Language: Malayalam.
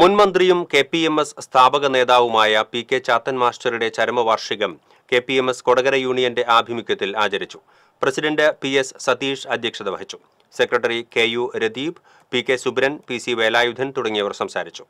മുൻമന്ത്രിയും കെ പി എം എസ് സ്ഥാപക നേതാവുമായ പി കെ ചാത്തൻ മാസ്റ്ററുടെ ചരമവാർഷികം K P M S Kodakara യൂണിയന്റെ ആഭിമുഖ്യത്തിൽ ആചരിച്ചു പ്രസിഡന്റ് പി എസ് സതീഷ് അധ്യക്ഷത വഹിച്ചു secretary K U Radeep P K Subran P C Velayudhan തുടങ്ങിയവർ സംസാരിച്ചു